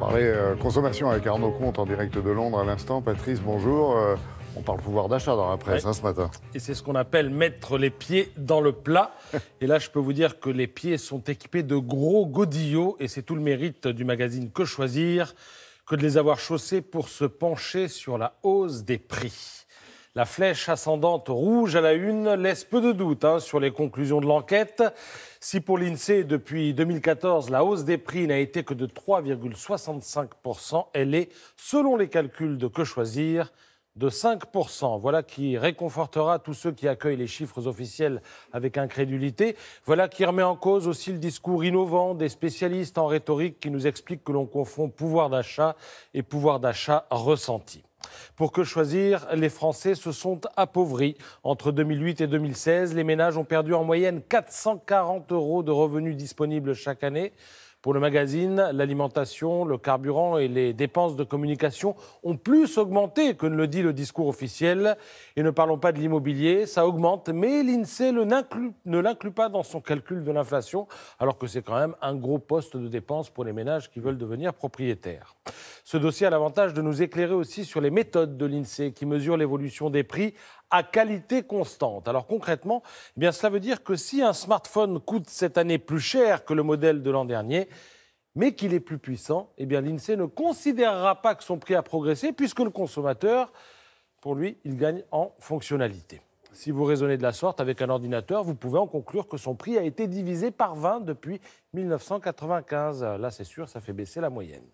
On parlait euh, consommation avec Arnaud Comte en direct de Londres à l'instant. Patrice, bonjour. Euh, on parle pouvoir d'achat dans la presse hein, ce matin. Et c'est ce qu'on appelle mettre les pieds dans le plat. et là, je peux vous dire que les pieds sont équipés de gros godillots et c'est tout le mérite du magazine Que choisir que de les avoir chaussés pour se pencher sur la hausse des prix. La flèche ascendante rouge à la une laisse peu de doute hein, sur les conclusions de l'enquête. Si pour l'INSEE, depuis 2014, la hausse des prix n'a été que de 3,65%, elle est, selon les calculs de Que Choisir, de 5%. Voilà qui réconfortera tous ceux qui accueillent les chiffres officiels avec incrédulité. Voilà qui remet en cause aussi le discours innovant des spécialistes en rhétorique qui nous expliquent que l'on confond pouvoir d'achat et pouvoir d'achat ressenti. Pour que choisir, les Français se sont appauvris. Entre 2008 et 2016, les ménages ont perdu en moyenne 440 euros de revenus disponibles chaque année. Pour le magazine, l'alimentation, le carburant et les dépenses de communication ont plus augmenté que ne le dit le discours officiel. Et ne parlons pas de l'immobilier, ça augmente, mais l'INSEE ne l'inclut pas dans son calcul de l'inflation, alors que c'est quand même un gros poste de dépenses pour les ménages qui veulent devenir propriétaires. Ce dossier a l'avantage de nous éclairer aussi sur les méthodes de l'INSEE qui mesurent l'évolution des prix à qualité constante. Alors concrètement, eh bien cela veut dire que si un smartphone coûte cette année plus cher que le modèle de l'an dernier, mais qu'il est plus puissant, eh bien l'INSEE ne considérera pas que son prix a progressé puisque le consommateur, pour lui, il gagne en fonctionnalité. Si vous raisonnez de la sorte avec un ordinateur, vous pouvez en conclure que son prix a été divisé par 20 depuis 1995. Là, c'est sûr, ça fait baisser la moyenne.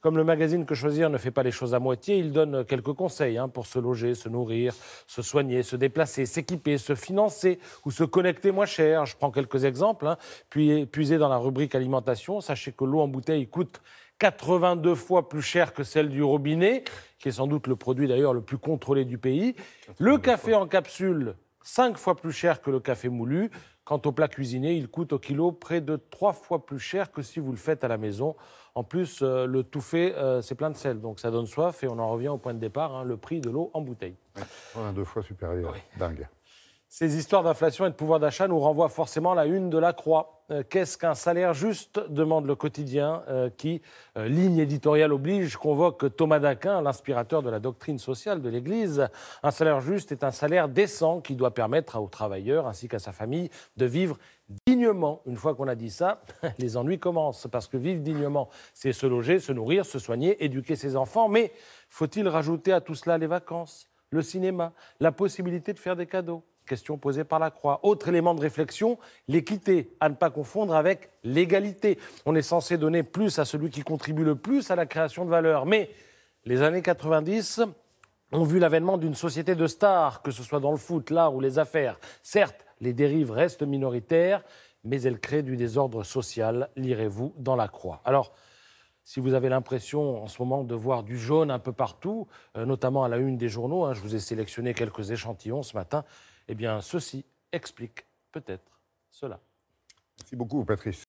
Comme le magazine Que choisir ne fait pas les choses à moitié, il donne quelques conseils hein, pour se loger, se nourrir, se soigner, se déplacer, s'équiper, se financer ou se connecter moins cher. Je prends quelques exemples. Hein. Puis, puisé dans la rubrique alimentation, sachez que l'eau en bouteille coûte 82 fois plus cher que celle du robinet, qui est sans doute le produit d'ailleurs le plus contrôlé du pays. Le café en capsule, 5 fois plus cher que le café moulu. Quant au plat cuisiné, il coûte au kilo près de 3 fois plus cher que si vous le faites à la maison. En plus, euh, le tout fait, euh, c'est plein de sel, donc ça donne soif et on en revient au point de départ, hein, le prix de l'eau en bouteille. deux fois supérieur, dingue. Ces histoires d'inflation et de pouvoir d'achat nous renvoient forcément à la une de la croix. Euh, qu'est-ce qu'un salaire juste demande le quotidien euh, qui, euh, ligne éditoriale oblige, convoque Thomas d'Aquin, l'inspirateur de la doctrine sociale de l'Église. Un salaire juste est un salaire décent qui doit permettre aux travailleurs ainsi qu'à sa famille de vivre dignement. Une fois qu'on a dit ça, les ennuis commencent parce que vivre dignement, c'est se loger, se nourrir, se soigner, éduquer ses enfants. Mais faut-il rajouter à tout cela les vacances, le cinéma, la possibilité de faire des cadeaux question posée par la Croix. Autre élément de réflexion, l'équité, à ne pas confondre avec l'égalité. On est censé donner plus à celui qui contribue le plus à la création de valeur. Mais les années 90 ont vu l'avènement d'une société de stars, que ce soit dans le foot, l'art ou les affaires. Certes, les dérives restent minoritaires, mais elles créent du désordre social, lirez-vous dans la Croix. Alors, si vous avez l'impression en ce moment de voir du jaune un peu partout, euh, notamment à la une des journaux, hein, je vous ai sélectionné quelques échantillons ce matin, eh bien ceci explique peut-être cela. Merci beaucoup, Patrice.